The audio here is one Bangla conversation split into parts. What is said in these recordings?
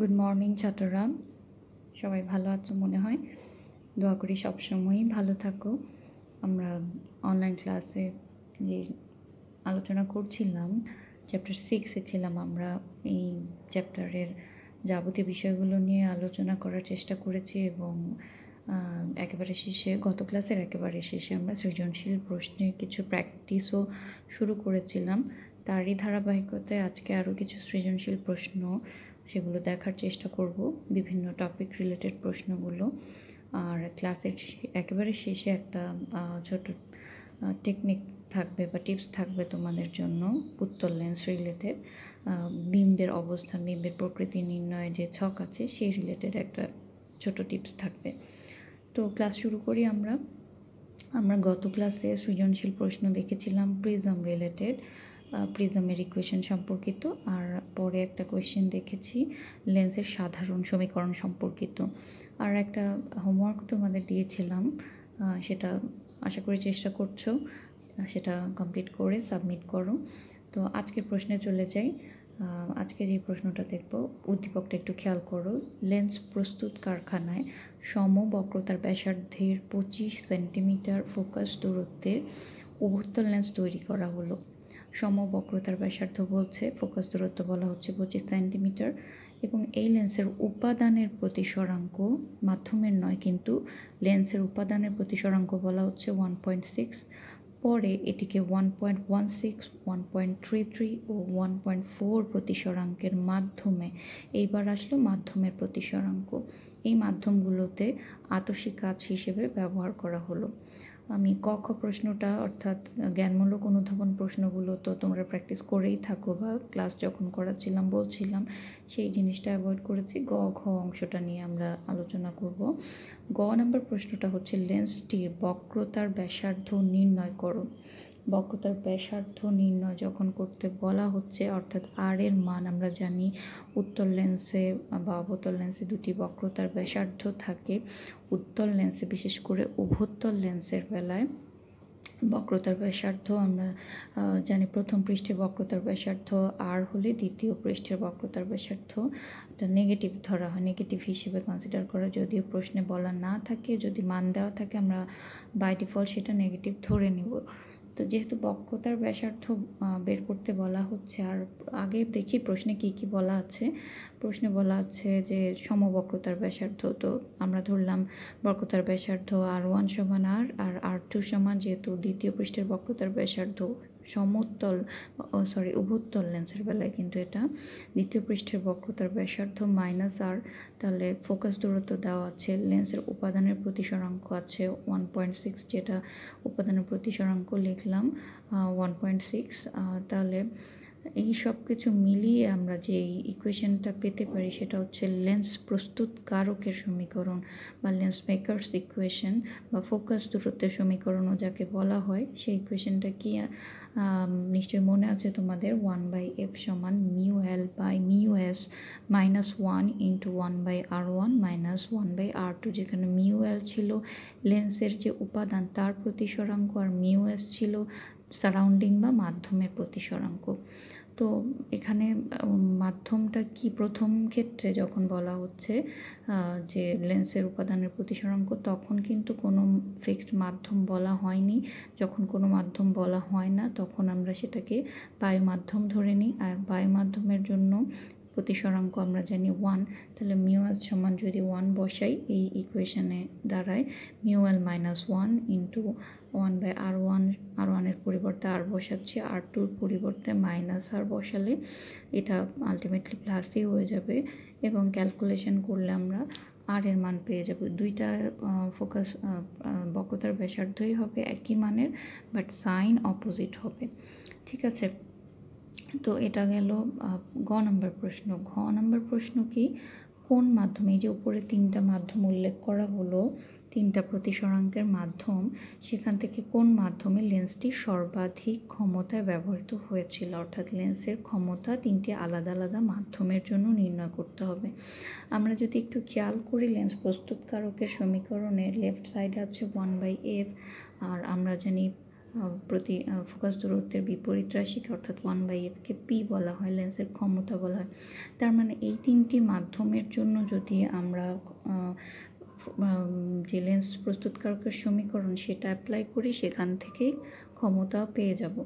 গুড মর্নিং ছাত্ররা সবাই ভালো আছো মনে হয় দোয়া করি সবসময়ই ভালো থাকো আমরা অনলাইন ক্লাসে যে আলোচনা করছিলাম চ্যাপ্টার সিক্সে ছিলাম আমরা এই চ্যাপ্টারের যাবতীয় বিষয়গুলো নিয়ে আলোচনা করার চেষ্টা করেছি এবং একেবারে শেষে গত ক্লাসের একেবারে শেষে আমরা সৃজনশীল প্রশ্নের কিছু প্র্যাকটিসও শুরু করেছিলাম তারই ধারাবাহিকতায় আজকে আরও কিছু সৃজনশীল প্রশ্ন সেগুলো দেখার চেষ্টা করব বিভিন্ন টপিক রিলেটেড প্রশ্নগুলো আর ক্লাসের একেবারে শেষে একটা ছোট টেকনিক থাকবে বা টিপস থাকবে তোমাদের জন্য উত্তর লেন্স রিলেটেড বিম্বের অবস্থান বিম্বের প্রকৃতি নির্ণয়ে যে ছক আছে সেই রিলেটেড একটা ছোট টিপস থাকবে তো ক্লাস শুরু করি আমরা আমরা গত ক্লাসে সৃজনশীল প্রশ্ন দেখেছিলাম প্রিজম রিলেটেড প্রিজমের ইকুয়েশন সম্পর্কিত আর পরে একটা কোয়েশ্চেন দেখেছি লেন্সের সাধারণ সমীকরণ সম্পর্কিত আর একটা হোমওয়ার্ক তোমাদের দিয়েছিলাম সেটা আশা করি চেষ্টা করছো সেটা কমপ্লিট করে সাবমিট করো তো আজকের প্রশ্নে চলে যাই আজকে যে প্রশ্নটা দেখব উদ্দীপকটা একটু খেয়াল করো লেন্স প্রস্তুত কারখানায় সমবক্রতার ব্যাসার্ধের পঁচিশ সেন্টিমিটার ফোকাস দূরত্বের উভত্তল লেন্স তৈরি করা হলো সমবক্রতার ব্যাসার্ধ বলছে ফোকাস দূরত্ব বলা হচ্ছে পঁচিশ সেন্টিমিটার এবং এই লেন্সের উপাদানের প্রতিসরাঙ্ক মাধ্যমের নয় কিন্তু লেন্সের উপাদানের প্রতিসরাঙ্ক বলা হচ্ছে ওয়ান পয়েন্ট সিক্স পরে এটিকে one point one six one point three three ও ওয়ান পয়েন্ট ফোর প্রতিসরাঙ্কের মাধ্যমে এইবার আসলো মাধ্যমের প্রতিসরাঙ্ক এই মাধ্যমগুলোতে আতসী কাজ হিসেবে ব্যবহার করা হলো আমি ক খ প্রশ্নটা অর্থাৎ জ্ঞানমূলক অনুধাবন প্রশ্নগুলো তো তোমরা প্র্যাকটিস করেই থাকো বা ক্লাস যখন করাচ্ছিলাম বলছিলাম সেই জিনিসটা অ্যাভয়েড করেছি গ ঘ অংশটা নিয়ে আমরা আলোচনা করব গ নাম্বার প্রশ্নটা হচ্ছে লেন্সটির বক্রতার ব্যাসার্ধ নির্ণয় করো বক্রতার ব্যাসার্ধ নির্ণয় যখন করতে বলা হচ্ছে অর্থাৎ আর এর মান আমরা জানি উত্তর লেন্সে বা অবতল লেন্সে দুটি বক্রতার ব্যাসার্ধ থাকে উত্তল লেন্সে বিশেষ করে উভোত্তল লেন্সের বেলায় বক্রতার ব্যাসার্ধ আমরা জানি প্রথম পৃষ্ঠের বক্রতার ব্যাসার্ধ আর হলে দ্বিতীয় পৃষ্ঠের বক্রতার ব্যাসার্ধ এটা নেগেটিভ ধরা হয় নেগেটিভ হিসেবে কনসিডার করা যদিও প্রশ্নে বলা না থাকে যদি মান দেওয়া থাকে আমরা বাই ডিফল্ট সেটা নেগেটিভ ধরে নেব তো যেহেতু বক্রতার ব্যাসার্থ বের করতে বলা হচ্ছে আর আগে দেখি প্রশ্নে কি কি বলা আছে প্রশ্নে বলা আছে যে সমবক্রতার ব্যাসার্ধ তো আমরা ধরলাম বক্রতার ব্যাসার্ধ আর ওয়ান সমান আর আর আর টু সমান যেহেতু দ্বিতীয় পৃষ্ঠের বক্রতার ব্যাসার্ধ সমতল সরি উভতল লেন্সের বেলায় কিন্তু এটা দ্বিতীয় পৃষ্ঠের বক্রতার ব্যাসার্ধ মাইনাস আর তাহলে ফোকাস দূরত্ব দেওয়া আছে লেন্সের উপাদানের প্রতি সরাঙ্ক আছে ওয়ান পয়েন্ট সিক্স যেটা উপাদানের প্রতি সরাঙ্ক লিখলাম ওয়ান পয়েন্ট সিক্স তাহলে এই সব কিছু মিলিয়ে আমরা যে ইকুয়েশনটা পেতে পারি সেটা হচ্ছে লেন্স প্রস্তুতকারকের সমীকরণ বা লেন্স মেকার্স ইকুয়েশন বা ফোকাস দূরত্বের সমীকরণও যাকে বলা হয় সেই ইকুয়েশনটা কি নিশ্চয়ই মনে আছে তোমাদের ওয়ান বাই এফ সমান mu L by mu S minus one into one by R one minus one by R two যেখানে মিউ এল ছিল লেন্সের যে উপাদান তার প্রতি সরাঙ্ক আর মিউ এস ছিল সারাউন্ডিং বা মাধ্যমের প্রতি সরাঙ্ক তো এখানে মাধ্যমটা কি প্রথম ক্ষেত্রে যখন বলা হচ্ছে যে লেন্সের উপাদানের প্রতিসরাঙ্ক তখন কিন্তু কোনো ফিক্সড মাধ্যম বলা হয়নি যখন কোনো মাধ্যম বলা হয় না তখন আমরা সেটাকে বায়ুমাধ্যম ধরে নিই আর বায়ুমাধ্যমের জন্য প্রতিসরাঙ্ক আমরা জানি ওয়ান তাহলে মিউ সমান যদি ওয়ান বসাই এই ইকুয়েশানে দাঁড়ায় mu minus one into one by R one R ওয়ানের পরিবর্তে আর বসাচ্ছি আর টুর পরিবর্তে মাইনাস আর বসালে এটা আলটিমেটলি প্লাসই হয়ে যাবে এবং ক্যালকুলেশন করলে আমরা আর এর মান পেয়ে যাব দুইটা ফোকাস বক্রতার ব্যাসার্ধই হবে একই মানের বাট সাইন অপোজিট হবে ঠিক আছে তো এটা গেল গ নম্বর প্রশ্ন ঘ নম্বর প্রশ্ন কি কোন মাধ্যমে এই যে উপরে তিনটা মাধ্যম উল্লেখ করা হলো তিনটা প্রতিসরাঙ্কের মাধ্যম সেখান থেকে কোন মাধ্যমে লেন্সটি সর্বাধিক ক্ষমতায় ব্যবহৃত হয়েছিল অর্থাৎ লেন্সের ক্ষমতা তিনটি আলাদা আলাদা মাধ্যমের জন্য নির্ণয় করতে হবে আমরা যদি একটু খেয়াল করি লেন্স প্রস্তুতকারকের সমীকরণের লেফট সাইডে আছে ওয়ান বাই এফ আর আমরা জানি প্রতি ফোকাস দূরত্বের বিপরীত রাশিকে অর্থাৎ ওয়ান বাই এফকে পি বলা হয় লেন্সের ক্ষমতা বলা হয় তার মানে এই তিনটি মাধ্যমের জন্য যদি আমরা যে লেন্স প্রস্তুতকারকের সমীকরণ সেটা অ্যাপ্লাই করি সেখান থেকেই ক্ষমতা পেয়ে যাব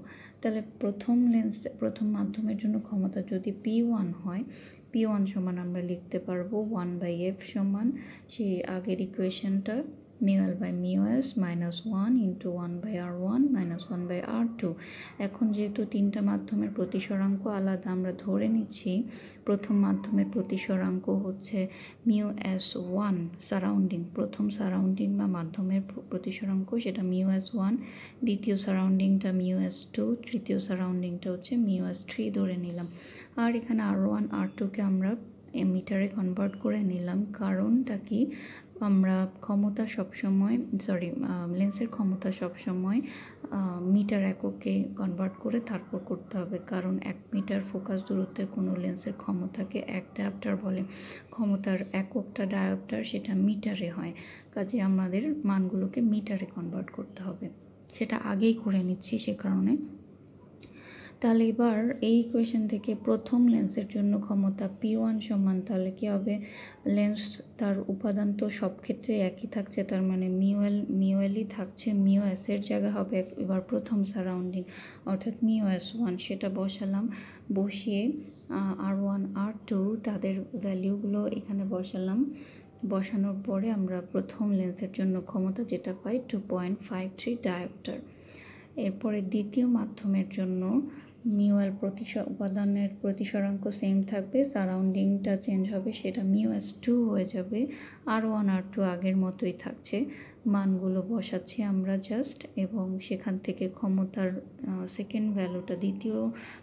তাহলে প্রথম লেন্স প্রথম মাধ্যমের জন্য ক্ষমতা যদি পি ওয়ান হয় পি ওয়ান সমান আমরা লিখতে পারবো ওয়ান বাই এফ সমান সেই আগের ইকুয়েশনটা mu l by mu S minus one into one by R one minus one by R two এখন যেহেতু তিনটা মাধ্যমের প্রতিসরাঙ্ক আলাদা আমরা ধরে নিচ্ছি প্রথম মাধ্যমের প্রতিসরাঙ্ক হচ্ছে মিউ এস ওয়ান সারাউন্ডিং প্রথম সারাউন্ডিং বা মাধ্যমের প্রতিসরাঙ্ক সেটা মিউ এস ওয়ান দ্বিতীয় সারাউন্ডিংটা মিউ এস টু তৃতীয় সারাউন্ডিংটা হচ্ছে মিউ এস থ্রি ধরে নিলাম আর এখানে আর ওয়ান আর টুকে আমরা মিটারে কনভার্ট করে নিলাম কারণটা কি আমরা ক্ষমতা সবসময় সরি লেন্সের ক্ষমতা সবসময় মিটার এককে কনভার্ট করে তারপর করতে হবে কারণ এক মিটার ফোকাস দূরত্বের কোনো লেন্সের ক্ষমতাকে এক ডায়াপ্টার বলে ক্ষমতার এককটা ডায়াপ্টার সেটা মিটারে হয় কাজে আমাদের মানগুলোকে মিটারে কনভার্ট করতে হবে সেটা আগেই করে নিচ্ছি সে কারণে তাহলে এবার এই ইকুয়েশন থেকে প্রথম লেন্সের জন্য ক্ষমতা পি ওয়ান সমান তাহলে কী হবে লেন্স তার উপাদান তো সব ক্ষেত্রে একই থাকছে তার মানে মিওয়েল মিওয়েলই থাকছে মিও এসের জায়গা হবে এবার প্রথম সারাউন্ডিং অর্থাৎ মিও এস ওয়ান সেটা বসালাম বসিয়ে আর ওয়ান আর টু তাদের ভ্যালিউগুলো এখানে বসালাম বসানোর পরে আমরা প্রথম লেন্সের জন্য ক্ষমতা যেটা পাই two point five three dioptre এরপরে দ্বিতীয় মাধ্যমের জন্য মিউয়াল প্রতিস উপাদানের প্রতিসরাঙ্ক সেম থাকবে সারাউন্ডিংটা চেঞ্জ হবে সেটা মিউ এস টু হয়ে যাবে আর ওয়ান আর টু আগের মতোই থাকছে মানগুলো বসাচ্ছি আমরা জাস্ট এবং সেখান থেকে ক্ষমতার সেকেন্ড ভ্যালুটা দ্বিতীয়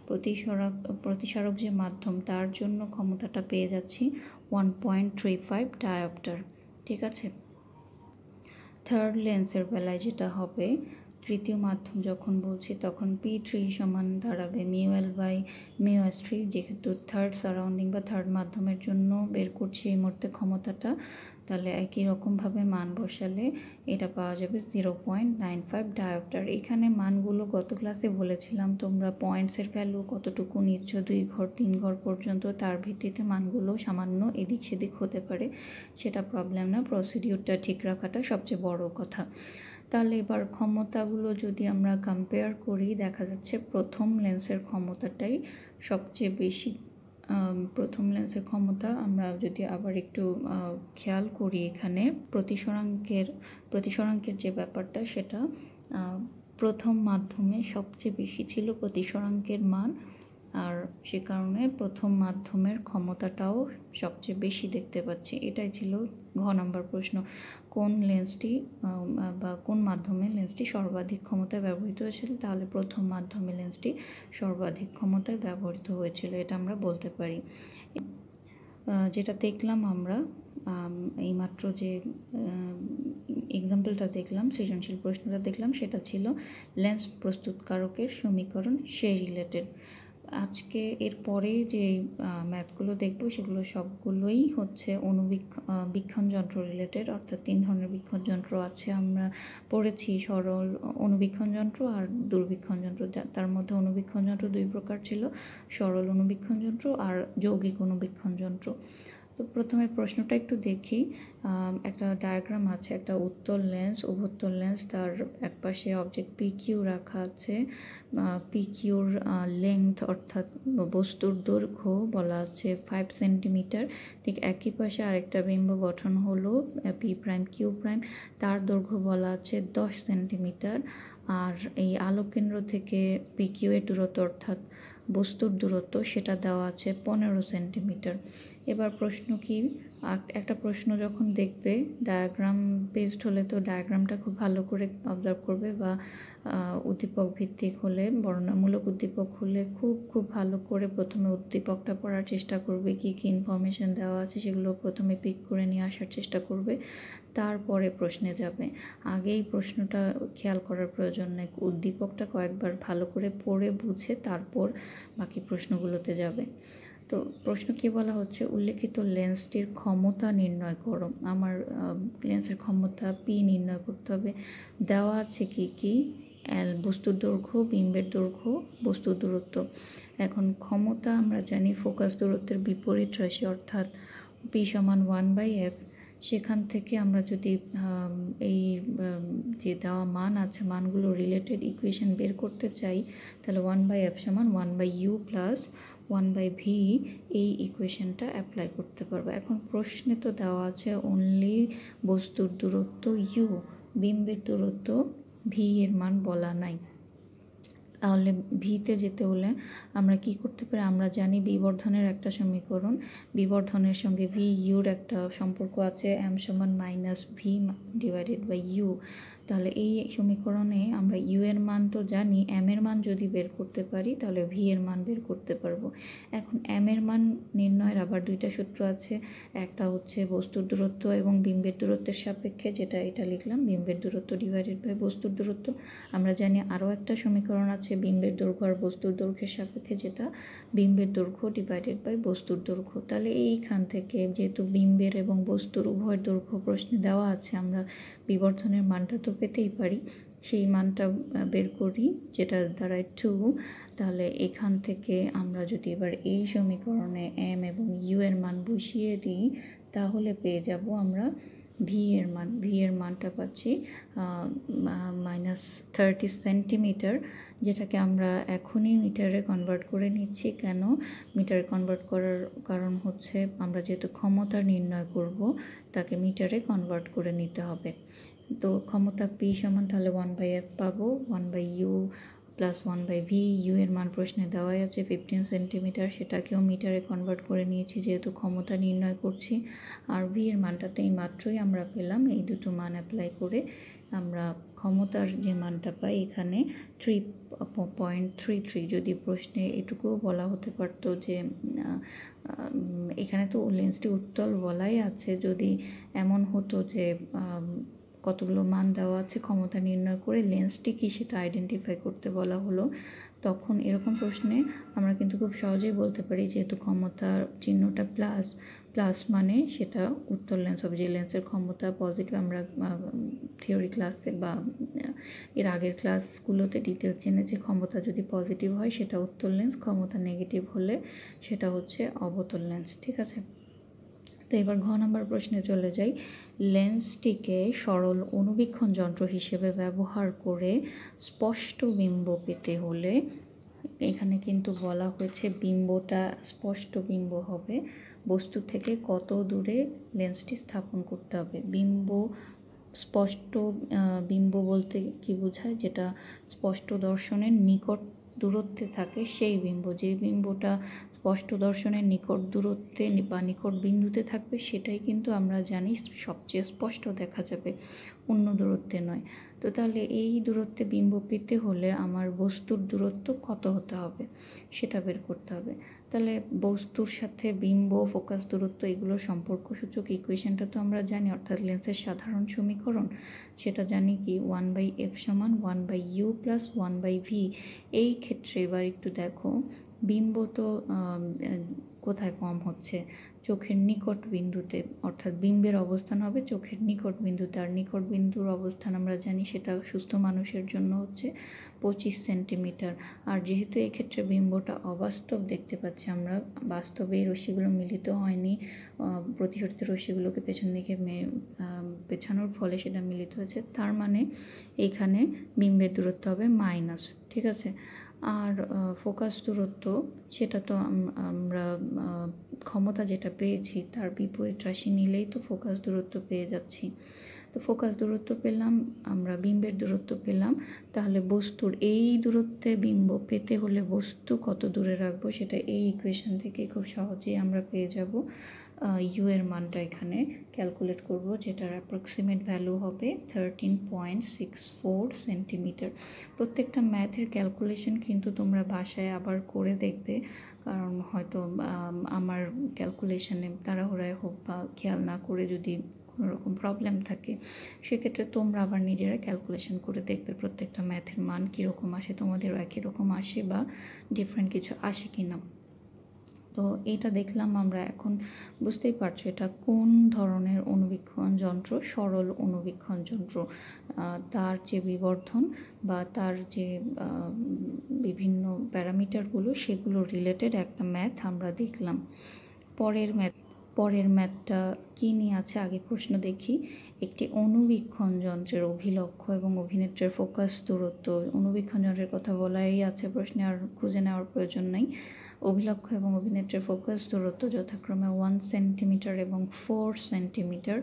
প্রতিসরক প্রতিসরক যে মাধ্যম তার জন্য ক্ষমতাটা পেয়ে যাচ্ছি one point three five dioptre ঠিক আছে থার্ড লেন্সের বেলায় যেটা হবে তৃতীয় মাধ্যম যখন বলছি তখন পি থ্রি সমান দাঁড়াবে mu L by mu S three যেহেতু থার্ড সারাউন্ডিং বা থার্ড মাধ্যমের জন্য বের করছি এই মুহূর্তে ক্ষমতাটা তাহলে একই রকমভাবে মান বসালে এটা পাওয়া যাবে zero point nine five dioptre এখানে মানগুলো গত ক্লাসে বলেছিলাম তোমরা পয়েন্টসের ভ্যালু কতটুকু নিচ্ছ দুই ঘর তিন ঘর পর্যন্ত তার ভিত্তিতে মানগুলো সামান্য এদিক সেদিক হতে পারে সেটা প্রবলেম না প্রসিডিউরটা ঠিক রাখাটা সবচেয়ে বড় কথা তাহলে এবার ক্ষমতাগুলো যদি আমরা কম্পেয়ার করি দেখা যাচ্ছে প্রথম লেন্সের ক্ষমতাটাই সবচেয়ে বেশি প্রথম লেন্সের ক্ষমতা আমরা যদি আবার একটু খেয়াল করি এখানে প্রতিসরাঙ্কের প্রতিসরাঙ্কের যে ব্যাপারটা সেটা প্রথম মাধ্যমে সবচেয়ে বেশি ছিল প্রতিসরাঙ্কের মান আর সে কারণে প্রথম মাধ্যমের ক্ষমতাটাও সবচেয়ে বেশি দেখতে পাচ্ছি এটাই ছিল ঘ নম্বর প্রশ্ন কোন লেন্সটি বা কোন মাধ্যমে লেন্সটি সর্বাধিক ক্ষমতায় ব্যবহৃত হয়েছিল তাহলে প্রথম মাধ্যমে লেন্সটি সর্বাধিক ক্ষমতায় ব্যবহৃত হয়েছিল এটা আমরা বলতে পারি যেটা দেখলাম আমরা এইমাত্র যে এক্সাম্পলটা দেখলাম সৃজনশীল প্রশ্নটা দেখলাম সেটা ছিল লেন্স প্রস্তুতকারকের সমীকরণ সেই রিলেটেড আজকে এর পরে যে ম্যাথগুলো দেখব সেগুলো সবগুলোই হচ্ছে অনুবীক্ষণ যন্ত্র রিলেটেড অর্থাৎ তিন ধরনের বীক্ষণ যন্ত্র আছে আমরা পড়েছি সরল অনুবীক্ষণ যন্ত্র আর দুর্বীক্ষণ যন্ত্র তার মধ্যে অনুবীক্ষণ যন্ত্র দুই প্রকার ছিল সরল অনুবীক্ষণ যন্ত্র আর যৌগিক অনুবীক্ষণ যন্ত্র তো প্রথমে প্রশ্নটা একটু দেখি একটা ডায়াগ্রাম আছে একটা উত্তল লেন্স উভত্তল লেন্স তার একপাশে অবজেক্ট পি কিউ রাখা আছে পি কিউর লেংথ অর্থাৎ বস্তুর দৈর্ঘ্য বলা আছে ফাইভ সেন্টিমিটার ঠিক একই পাশে আরেকটা বিম্ব গঠন হলো পি প্রাইম কিউ প্রাইম তার দৈর্ঘ্য বলা আছে দশ সেন্টিমিটার আর এই আলোক কেন্দ্র থেকে পি কিউ এর দূরত্ব অর্থাৎ বস্তুর দূরত্ব সেটা দেওয়া আছে পনেরো সেন্টিমিটার এবার প্রশ্ন কি একটা প্রশ্ন যখন দেখবে ডায়াগ্রাম বেসড হলে তো ডায়াগ্রামটা খুব ভালো করে অবজার্ভ করবে বা উদ্দীপক ভিত্তিক হলে বর্ণনামূলক উদ্দীপক হলে খুব খুব ভালো করে প্রথমে উদ্দীপকটা পড়ার চেষ্টা করবে কি কি ইনফরমেশান দেওয়া আছে সেগুলো প্রথমে পিক করে নিয়ে আসার চেষ্টা করবে তারপরে প্রশ্নে যাবে আগেই প্রশ্নটা খেয়াল করার প্রয়োজন নেই উদ্দীপকটা কয়েকবার ভালো করে পড়ে বুঝে তারপর বাকি প্রশ্নগুলোতে যাবে তো প্রশ্ন কি বলা হচ্ছে উল্লেখিত লেন্সটির ক্ষমতা নির্ণয় করো আমার লেন্সের ক্ষমতা পি নির্ণয় করতে হবে দেওয়া আছে কি কি বস্তুর দৈর্ঘ্য বিম্বের দৈর্ঘ্য বস্তুর দূরত্ব এখন ক্ষমতা আমরা জানি ফোকাস দূরত্বের বিপরীত রাশি অর্থাৎ পি সমান ওয়ান বাই এফ সেখান থেকে আমরা যদি এই যে দেওয়া মান আছে মানগুলো রিলেটেড ইকুয়েশন বের করতে চাই তাহলে ওয়ান বাই এফ সমান one by U plus one by V এই ইকুয়েশানটা অ্যাপ্লাই করতে পারবো এখন প্রশ্নে তো দেওয়া আছে অনলি বস্তুর দূরত্ব ইউ বিম্বের দূরত্ব ভি এর মান বলা নাই তাহলে ভিতে যেতে হলে আমরা কি করতে পারি আমরা জানি বিবর্ধনের একটা সমীকরণ বিবর্ধনের সঙ্গে ভি ইউর একটা সম্পর্ক আছে এম সমান minus V divided by U তাহলে এই সমীকরণে আমরা ইউ এর মান তো জানি এম এর মান যদি বের করতে পারি তাহলে ভি এর মান বের করতে পারবো এখন এম এর মান নির্ণয়ের আবার দুইটা সূত্র আছে একটা হচ্ছে বস্তুর দূরত্ব এবং বিম্বের দূরত্বের সাপেক্ষে যেটা এটা লিখলাম বিম্বের দূরত্ব ডিভাইডেড বাই বস্তুর দূরত্ব আমরা জানি আরও একটা সমীকরণ আছে বিম্বের দৈর্ঘ্য আর বস্তুর দৈর্ঘ্যের সাপেক্ষে যেটা বিম্বের দৈর্ঘ্য ডিভাইডেড বাই বস্তুর দৈর্ঘ্য তাহলে এইখান থেকে যেহেতু বিম্বের এবং বস্তুর উভয় দৈর্ঘ্য প্রশ্নে দেওয়া আছে আমরা বিবর্ধনের মানটা তো পেতেই পারি সেই মানটা বের করি যেটার দ্বারা টু তাহলে এখান থেকে আমরা যদি এবার এই সমীকরণে এম এবং ইউ এর মান বসিয়ে দিই তাহলে পেয়ে যাব আমরা ভি এর মান ভি এর মানটা পাচ্ছি মাইনাস থার্টি সেন্টিমিটার যেটাকে আমরা এখনই মিটারে কনভার্ট করে নিচ্ছি কেন মিটারে কনভার্ট করার কারণ হচ্ছে আমরা যেহেতু ক্ষমতা নির্ণয় করব তাকে মিটারে কনভার্ট করে নিতে হবে তো ক্ষমতা পি সমান তাহলে ওয়ান বাই এফ পাবো one by U plus one by V U এর মান প্রশ্নে দেওয়াই আছে ফিফটিন সেন্টিমিটার সেটাকেও মিটারে কনভার্ট করে নিয়েছি যেহেতু ক্ষমতা নির্ণয় করছি আর ভি এর মানটাতে এই মাত্রই আমরা পেলাম এই দুটো মান অ্যাপ্লাই করে আমরা ক্ষমতার যে মানটা পাই এখানে থ্রি পয়েন্ট থ্রি থ্রি যদি প্রশ্নে এটুকুও বলা হতে পারত যে এখানে তো লেন্সটি উত্তল বলাই আছে যদি এমন হতো যে কতগুলো মান দেওয়া আছে ক্ষমতা নির্ণয় করে লেন্সটি কী সেটা আইডেন্টিফাই করতে বলা হলো তখন এরকম প্রশ্নে আমরা কিন্তু খুব সহজেই বলতে পারি যেহেতু ক্ষমতার চিহ্নটা প্লাস প্লাস মানে সেটা উত্তর লেন্স অব যে লেন্সের ক্ষমতা পজিটিভ আমরা থিওরি ক্লাসে বা এর আগের ক্লাসগুলোতে ডিটেল জেনেছি ক্ষমতা যদি পজিটিভ হয় সেটা উত্তর লেন্স ক্ষমতা নেগেটিভ হলে সেটা হচ্ছে অবতল লেন্স ঠিক আছে তো এবার ঘ নম্বর প্রশ্নে চলে যাই লেন্সটিকে সরল অনুবীক্ষণ যন্ত্র হিসেবে ব্যবহার করে স্পষ্ট বিম্ব পেতে হলে এখানে কিন্তু বলা হয়েছে বিম্বটা স্পষ্ট বিম্ব হবে বস্তু থেকে কত দূরে লেন্সটি স্থাপন করতে হবে বিম্ব স্পষ্ট বিম্ব বলতে কি বোঝায় যেটা স্পষ্ট দর্শনের নিকট দূরত্বে থাকে সেই বিম্ব যে বিম্বটা স্পষ্ট দর্শনের নিকট দূরত্বে বা নিকট বিন্দুতে থাকবে সেটাই কিন্তু আমরা জানি সবচেয়ে স্পষ্ট দেখা যাবে অন্য দূরত্বে নয় তো তাহলে এই দূরত্বে বিম্ব পেতে হলে আমার বস্তুর দূরত্ব কত হতে হবে সেটা বের করতে হবে তাহলে বস্তুর সাথে বিম্ব ফোকাস দূরত্ব এগুলো সম্পর্কসূচক ইকুয়েশনটা তো আমরা জানি অর্থাৎ লেন্সের সাধারণ সমীকরণ সেটা জানি কি ওয়ান বাই এফ সমান one by U plus one by V এই ক্ষেত্রে এবার একটু দেখো বিম্ব তো কোথায় ফর্ম হচ্ছে চোখের নিকট বিন্দুতে অর্থাৎ বিম্বের অবস্থান হবে চোখের নিকট বিন্দুতে আর নিকট বিন্দুর অবস্থান আমরা জানি সেটা সুস্থ মানুষের জন্য হচ্ছে পঁচিশ সেন্টিমিটার আর যেহেতু এক্ষেত্রে বিম্বটা অবাস্তব দেখতে পাচ্ছি আমরা বাস্তবে এই রশ্মিগুলো মিলিত হয়নি প্রতিশোধিত রশ্মিগুলোকে পেছন দিকে পেছানোর ফলে সেটা মিলিত হয়েছে তার মানে এখানে বিম্বের দূরত্ব হবে মাইনাস ঠিক আছে আর ফোকাস দূরত্ব সেটা তো আমরা ক্ষমতা যেটা পেয়েছি তার বিপরীত রাশি নিলেই তো ফোকাস দূরত্ব পেয়ে যাচ্ছি তো ফোকাস দূরত্ব পেলাম আমরা বিম্বের দূরত্ব পেলাম তাহলে বস্তুর এই দূরত্বে বিম্ব পেতে হলে বস্তু কত দূরে রাখবো সেটা এই ইকুয়েশন থেকে খুব সহজেই আমরা পেয়ে যাব ইউ এর মানটা এখানে ক্যালকুলেট করব যেটার অ্যাপ্রক্সিমেট ভ্যালু হবে thirteen point six four centimetre প্রত্যেকটা ম্যাথের ক্যালকুলেশন কিন্তু তোমরা বাসায় আবার করে দেখবে কারণ হয়তো আমার ক্যালকুলেশনে তাড়াহুড়ায় হোক বা খেয়াল না করে যদি কোনো রকম প্রবলেম থাকে সেক্ষেত্রে তোমরা আবার নিজেরা ক্যালকুলেশন করে দেখবে প্রত্যেকটা ম্যাথের মান কীরকম আসে তোমাদেরও একই রকম আসে বা ডিফারেন্ট কিছু আসে কি না তো এটা দেখলাম আমরা এখন বুঝতেই পারছো এটা কোন ধরনের অনুবীক্ষণ যন্ত্র সরল অনুবীক্ষণ যন্ত্র তার যে বিবর্ধন বা তার যে বিভিন্ন প্যারামিটারগুলো সেগুলো রিলেটেড একটা ম্যাথ আমরা দেখলাম পরের ম্যাথ পরের ম্যাথটা কী নিয়ে আছে আগে প্রশ্ন দেখি একটি অনুবীক্ষণ যন্ত্রের অভিলক্ষ এবং অভিনেত্রের ফোকাস দূরত্ব অনুবীক্ষণ যন্ত্রের কথা বলাই আছে প্রশ্নে আর খুঁজে নেওয়ার প্রয়োজন নাই অভিলক্ষ এবং অভিনেত্রের ফোকাস দূরত্ব যথাক্রমে ওয়ান সেন্টিমিটার এবং ফোর সেন্টিমিটার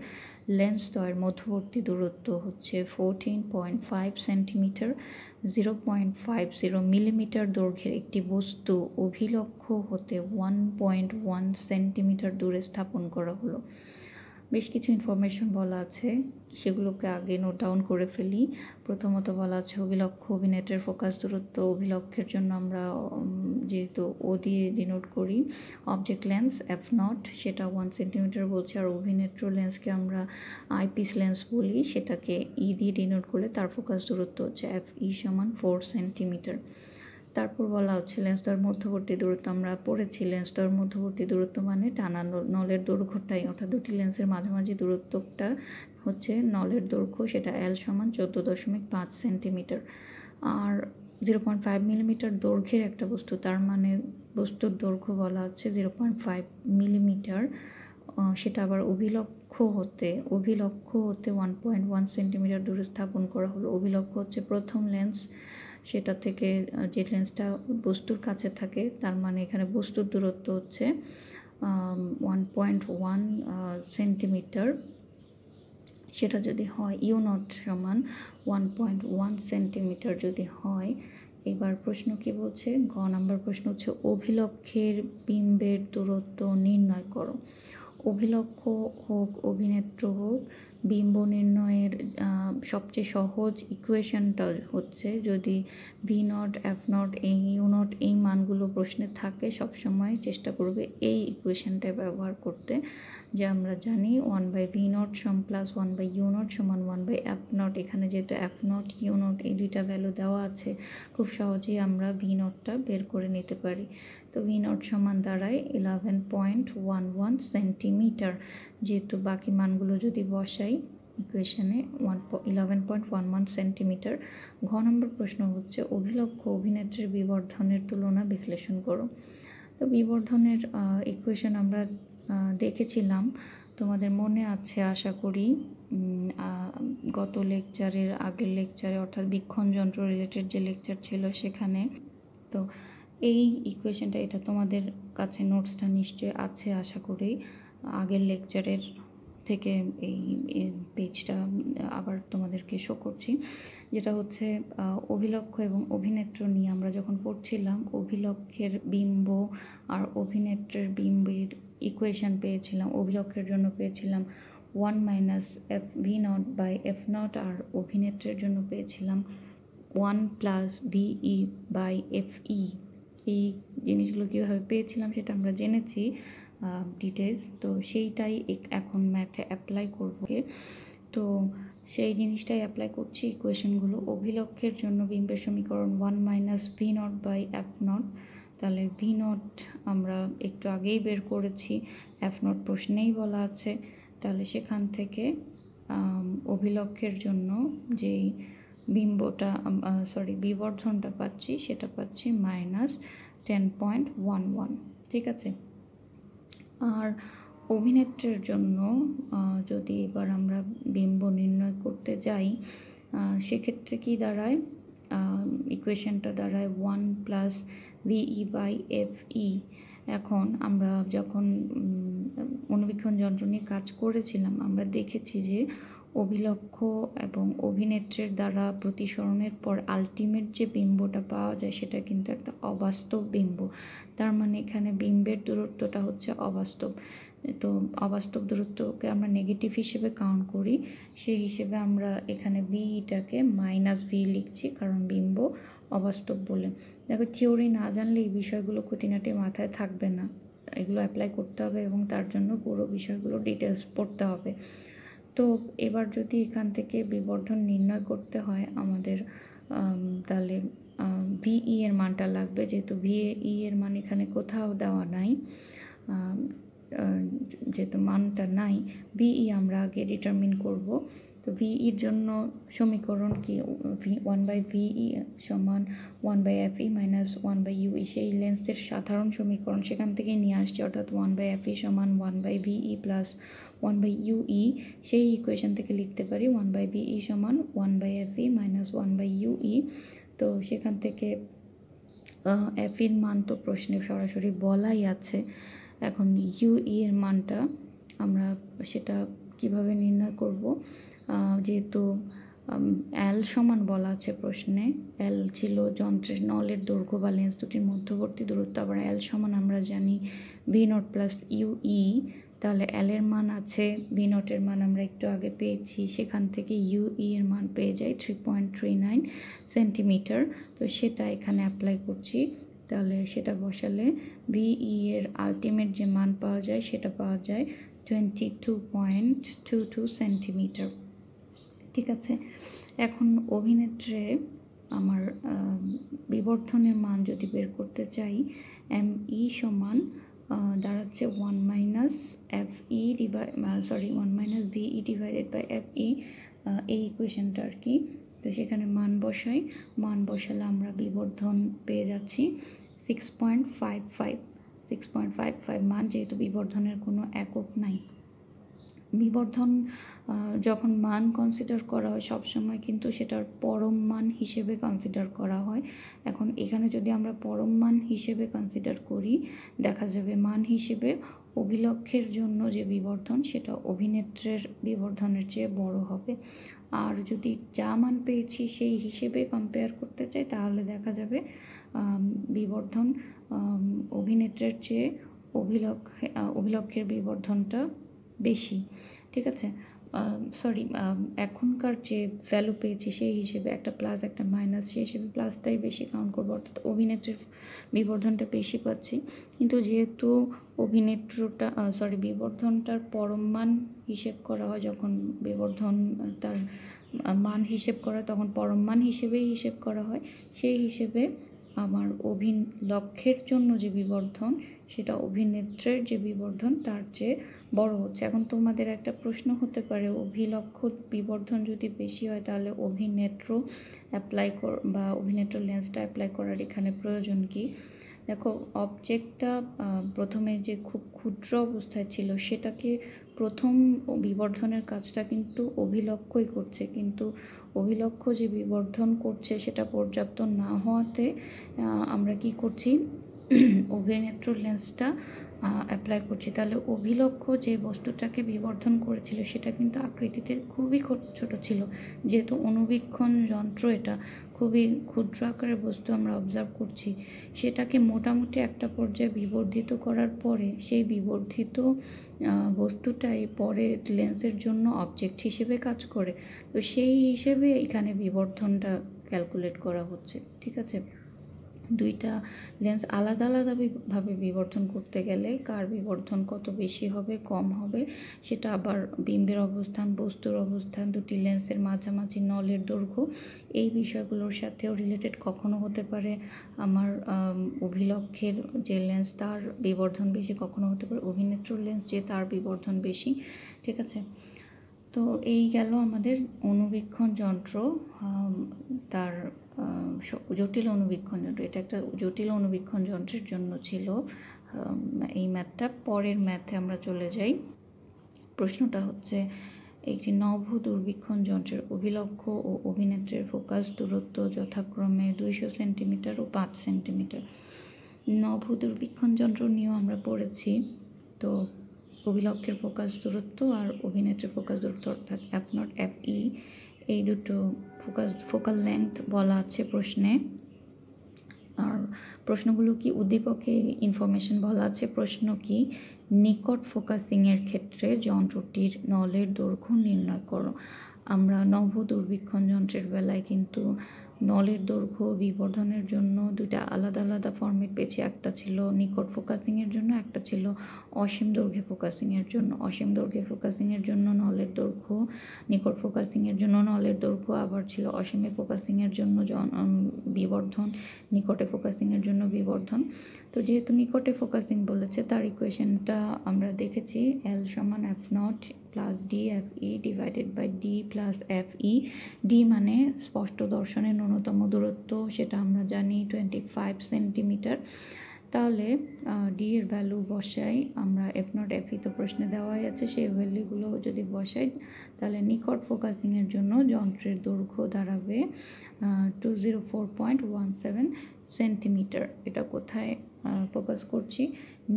লেন্স দয়ের মধ্যবর্তী দূরত্ব হচ্ছে fourteen point five centimetre zero point five zero millimetre দৈর্ঘ্যের একটি বস্তু অভিলক্ষ হতে ওয়ান পয়েন্ট ওয়ান সেন্টিমিটার দূরে স্থাপন করা হলো বেশ কিছু ইনফরমেশন বলা আছে সেগুলোকে আগে নোট ডাউন করে ফেলি প্রথমত বলা আছে অভিলক্ষ অভিনেটের ফোকাস দূরত্ব অভিলক্ষের জন্য আমরা যেহেতু ও দিয়ে ডিনোট করি অবজেক্ট লেন্স এফ নট সেটা ওয়ান সেন্টিমিটার বলছে আর অভিনেত্র লেন্সকে আমরা আইপিস লেন্স বলি সেটাকে ই e দিয়ে ডিনোট করলে তার ফোকাস দূরত্ব হচ্ছে এফ ই e সমান ফোর সেন্টিমিটার তারপর বলা হচ্ছে লেন্সদর মধ্যবর্তী দূরত্ব আমরা পড়েছি দর মধ্যবর্তী দূরত্ব মানে টানা নলের দৈর্ঘ্যটাই অর্থাৎ দুটি লেন্সের মাঝামাঝি দূরত্বটা হচ্ছে নলের দৈর্ঘ্য সেটা এল সমান চোদ্দো দশমিক পাঁচ সেন্টিমিটার আর জিরো পয়েন্ট ফাইভ মিলিমিটার দৈর্ঘ্যের একটা বস্তু তার মানে বস্তুর দৈর্ঘ্য বলা হচ্ছে জিরো পয়েন্ট ফাইভ মিলিমিটার সেটা আবার অভিলক্ষ হতে অভিলক্ষ হতে ওয়ান পয়েন্ট ওয়ান সেন্টিমিটার দূরে স্থাপন করা হলো অভিলক্ষ হচ্ছে প্রথম লেন্স সেটা থেকে যে লেন্সটা বস্তুর কাছে থাকে তার মানে এখানে বস্তুর দূরত্ব হচ্ছে ওয়ান পয়েন্ট ওয়ান সেন্টিমিটার সেটা যদি হয় ইউ নট সমান ওয়ান পয়েন্ট ওয়ান সেন্টিমিটার যদি হয় এবার প্রশ্ন কি বলছে গ নাম্বার প্রশ্ন হচ্ছে অভিলক্ষের বিম্বের দূরত্ব নির্ণয় করো অভিলক্ষ হোক অভিনেত্র হোক বিম্ব নির্ণয়ের সবচেয়ে সহজ ইকুয়েশনটা হচ্ছে যদি ভি নট এফ নট এই ইউ নট এই মানগুলো প্রশ্নে থাকে সবসময় চেষ্টা করবে এই ইকুয়েশনটা ব্যবহার করতে যা আমরা জানি ওয়ান বাই ভি নট সম plus one by U nought সমান ওয়ান বাই অ্যাপ নট এখানে যেহেতু অ্যাপ নট ইউ নট এই দুইটা ভ্যালু দেওয়া আছে খুব সহজেই আমরা ভি নটটা বের করে নিতে পারি তো ভি নট সমান দাঁড়ায় eleven point one one centimetre যেহেতু বাকি মানগুলো যদি বসাই ইকুয়েশনে one eleven point one one centimetre ঘ নম্বর প্রশ্ন হচ্ছে অভিলক্ষ অভিনেত্রীর বিবর্ধনের তুলনা বিশ্লেষণ করো তো বিবর্ধনের ইকুয়েশন আমরা দেখেছিলাম তোমাদের মনে আছে আশা করি গত লেকচারের আগের লেকচারে অর্থাৎ বিক্ষণ যন্ত্র রিলেটেড যে লেকচার ছিল সেখানে তো এই ইকুয়েশনটা এটা তোমাদের কাছে নোটসটা নিশ্চয়ই আছে আশা করি আগের লেকচারের থেকে এই পেজটা আবার তোমাদেরকে শো করছি যেটা হচ্ছে অভিলক্ষ এবং অভিনেত্র নিয়ে আমরা যখন পড়ছিলাম অভিলক্ষের বিম্ব আর অভিনেত্রের বিম্বের ইকুয়েশান পেয়েছিলাম অভিলক্ষের জন্য পেয়েছিলাম one minus F V nought by F nought আর অভিনেত্রের জন্য পেয়েছিলাম one plus V E by F E এই জিনিসগুলো কীভাবে পেয়েছিলাম সেটা আমরা জেনেছি ডিটেলস তো সেইটাই এখন ম্যাথে অ্যাপ্লাই করব তো সেই জিনিসটাই অ্যাপ্লাই করছি ইকুয়েশনগুলো অভিলক্ষের জন্য বিম্বের সমীকরণ one minus V nought by F nought তাহলে ভি নট আমরা একটু আগেই বের করেছি এফ নট প্রশ্নেই বলা আছে তাহলে সেখান থেকে অভিলক্ষের জন্য যেই বিম্বটা সরি বিবর্ধনটা পাচ্ছি সেটা পাচ্ছি minus ten point one one ঠিক আছে আর অভিনেত্রের জন্য যদি এবার আমরা বিম্ব নির্ণয় করতে যাই সেক্ষেত্রে কি দাঁড়ায় ইকুয়েশনটা দাঁড়ায় one plus V E by F E এখন আমরা যখন অনুবীক্ষণ যন্ত্র নিয়ে কাজ করেছিলাম আমরা দেখেছি যে অভিলক্ষ এবং অভিনেত্রের দ্বারা প্রতিসরণের পর আলটিমেট যে বিম্বটা পাওয়া যায় সেটা কিন্তু একটা অবাস্তব বিম্ব তার মানে এখানে বিম্বের দূরত্বটা হচ্ছে অবাস্তব তো অবাস্তব দূরত্বকে আমরা নেগেটিভ হিসেবে কাউন্ট করি সেই হিসেবে আমরা এখানে বিটাকে মাইনাস ভি লিখছি কারণ বিম্ব অবাস্তব বলে দেখো থিওরি না জানলে এই বিষয়গুলো খুঁটিনাটি মাথায় থাকবে না এগুলো অ্যাপ্লাই করতে হবে এবং তার জন্য পুরো বিষয়গুলো ডিটেলস পড়তে হবে তো এবার যদি এখান থেকে বিবর্ধন নির্ণয় করতে হয় আমাদের তাহলে ভিই e এর মানটা লাগবে যেহেতু ভিএই e এর মান এখানে কোথাও দেওয়া নাই যেহেতু মানটা নাই ভিই e আমরা আগে ডিটারমিন করব তো ইর জন্য সমীকরণ কি ভি ওয়ান বাই ভিই সমান one by F E minus one by U সেই লেন্সের সাধারণ সমীকরণ সেখান থেকে নিয়ে আসছে অর্থাৎ ওয়ান বাই এফ ই সমান one by V E plus one by U E সেই ইকুয়েশান থেকে লিখতে পারি ওয়ান বাই ভিই সমান one by F E minus one by U E তো সেখান থেকে ইর e মান তো প্রশ্নে সরাসরি বলাই আছে এখন ইউ ই e এর মানটা আমরা সেটা কিভাবে নির্ণয় করব যেহেতু এল সমান বলা আছে প্রশ্নে এল ছিল যন্ত্রের নলের দৈর্ঘ্য বা লেন্স দুটির মধ্যবর্তী দূরত্ব আবার এল সমান আমরা জানি V nought plus U E তাহলে এল এর মান আছে ভি নটের মান আমরা একটু আগে পেয়েছি সেখান থেকে ইউ ই e এর মান পেয়ে যাই three point three nine centimetre তো সেটা এখানে অ্যাপ্লাই করছি তাহলে সেটা বসালে ভিই e এর আলটিমেট যে মান পাওয়া যায় সেটা পাওয়া যায় twenty two point two two centimetre ঠিক আছে এখন অভিনেত্রে আমার বিবর্ধনের মান যদি বের করতে চাই এম ই e সমান দাঁড়াচ্ছে one minus F E divide sorry one minus V E divided by F E এই ইকুয়েশানটা আর কি তো সেখানে মান বসাই মান বসালে আমরা বিবর্ধন পেয়ে যাচ্ছি six point five five six point five five মান যেহেতু বিবর্ধনের কোনো একক নাই বিবর্ধন যখন মান কনসিডার করা হয় সবসময় কিন্তু সেটার পরম মান হিসেবে কনসিডার করা হয় এখন এখানে যদি আমরা পরম মান হিসেবে কনসিডার করি দেখা যাবে মান হিসেবে অভিলক্ষের জন্য যে বিবর্ধন সেটা অভিনেত্রের বিবর্ধনের চেয়ে বড় হবে আর যদি যা মান পেয়েছি সেই হিসেবে কম্পেয়ার করতে চাই তাহলে দেখা যাবে বিবর্ধন অভিনেত্রের চেয়ে অভিলক্ষ অভিলক্ষের বিবর্ধনটা বেশি ঠিক আছে সরি এখনকার যে ভ্যালু পেয়েছি সেই হিসেবে একটা প্লাস একটা মাইনাস সেই হিসেবে প্লাসটাই বেশি কাউন্ট করবো অর্থাৎ অভিনেত্রীর বিবর্ধনটা বেশি পাচ্ছি কিন্তু যেহেতু অভিনেত্রটা সরি বিবর্ধনটার মান হিসেব করা হয় যখন বিবর্ধন তার মান হিসেব করা তখন মান হিসেবেই হিসেব করা হয় সেই হিসেবে আমার অভিন লক্ষ্যের জন্য যে বিবর্ধন সেটা অভিনেত্রের যে বিবর্ধন তার চেয়ে বড় হচ্ছে এখন তোমাদের একটা প্রশ্ন হতে পারে অভিলক্ষ বিবর্ধন যদি বেশি হয় তাহলে অভিনেত্র অ্যাপ্লাই কর বা অভিনেত্র লেন্সটা অ্যাপ্লাই করার এখানে প্রয়োজন কি দেখো অবজেক্টটা প্রথমে যে খুব ক্ষুদ্র অবস্থায় ছিল সেটাকে প্রথম বিবর্ধনের কাজটা কিন্তু অভিলক্ষই করছে কিন্তু অভিলক্ষ যে বিবর্ধন করছে সেটা পর্যাপ্ত না হওয়াতে আমরা কি করছি অভিনেত্র লেন্সটা অ্যাপ্লাই করছি তাহলে অভিলক্ষ যে বস্তুটাকে বিবর্ধন করেছিল সেটা কিন্তু আকৃতিতে খুবই ছোট ছিল যেহেতু অনুবীক্ষণ যন্ত্র এটা খুবই ক্ষুদ্র আকারের বস্তু আমরা অবজার্ভ করছি সেটাকে মোটামুটি একটা পর্যায়ে বিবর্ধিত করার পরে সেই বিবর্ধিত বস্তুটাই পরে লেন্সের জন্য অবজেক্ট হিসেবে কাজ করে তো সেই হিসেবে এখানে বিবর্ধনটা ক্যালকুলেট করা হচ্ছে ঠিক আছে দুইটা লেন্স আলাদা আলাদাভাবে বিবর্ধন করতে গেলে কার বিবর্ধন কত বেশি হবে কম হবে সেটা আবার বিম্বের অবস্থান বস্তুর অবস্থান দুটি লেন্সের মাঝামাঝি নলের দৈর্ঘ্য এই বিষয়গুলোর সাথেও রিলেটেড কখনো হতে পারে আমার অভিলক্ষের যে লেন্স তার বিবর্ধন বেশি কখনো হতে পারে অভিনেত্রীর লেন্স যে তার বিবর্ধন বেশি ঠিক আছে তো এই গেল আমাদের অনুবীক্ষণ যন্ত্র তার জটিল অনুবীক্ষণ যন্ত্র এটা একটা জটিল অনুবীক্ষণ যন্ত্রের জন্য ছিল এই ম্যাথটা পরের ম্যাথে আমরা চলে যাই প্রশ্নটা হচ্ছে একটি নভ দুর্বীক্ষণ যন্ত্রের অভিলক্ষ ও অভিনেত্রের ফোকাস দূরত্ব যথাক্রমে দুইশো সেন্টিমিটার ও পাঁচ সেন্টিমিটার নভ দুর্বীক্ষণ যন্ত্র নিয়েও আমরা পড়েছি তো অভিলক্ষের ফোকাস দূরত্ব আর অভিনেত্রের ফোকাস দূরত্ব অর্থাৎ অ্যাপ নট অ্যাপ ই এই দুটো ফোকাস ফোকাল লেংথ বলা আছে প্রশ্নে আর প্রশ্নগুলো কি উদ্দীপকে ইনফরমেশন বলা আছে প্রশ্ন কি নিকট ফোকাসিংয়ের ক্ষেত্রে যন্ত্রটির নলের দৈর্ঘ্য নির্ণয় করো আমরা নভ দুর্বীক্ষণ যন্ত্রের বেলায় কিন্তু নলের দৈর্ঘ্য বিবর্ধনের জন্য দুইটা আলাদা আলাদা ফর্মেট পেয়েছি একটা ছিল নিকট ফোকাসিংয়ের জন্য একটা ছিল অসীম দৈর্ঘ্যে ফোকাসিংয়ের জন্য অসীম দৈর্ঘ্যে ফোকাসিংয়ের জন্য নলের দৈর্ঘ্য নিকট ফোকাসিংয়ের জন্য নলের দৈর্ঘ্য আবার ছিল অসীমে ফোকাসিংয়ের জন্য বিবর্ধন নিকটে ফোকাসিংয়ের জন্য বিবর্ধন তো যেহেতু নিকটে ফোকাসিং বলেছে তার ইকুয়েশনটা আমরা দেখেছি এল সমান F nought plus D F E divided by D plus F E D মানে স্পষ্ট দর্শনের ন্যূনতম দূরত্ব সেটা আমরা জানি টোয়েন্টি ফাইভ সেন্টিমিটার তাহলে ডি এর ভ্যালু বসাই আমরা এফ নট এফ ই তো প্রশ্নে দেওয়াই আছে সেই ভ্যালুগুলো যদি বসাই তাহলে নিকট ফোকাসিংয়ের জন্য যন্ত্রের দৈর্ঘ্য দাঁড়াবে two zero four point one seven centimetre এটা কোথায় ফোকাস করছি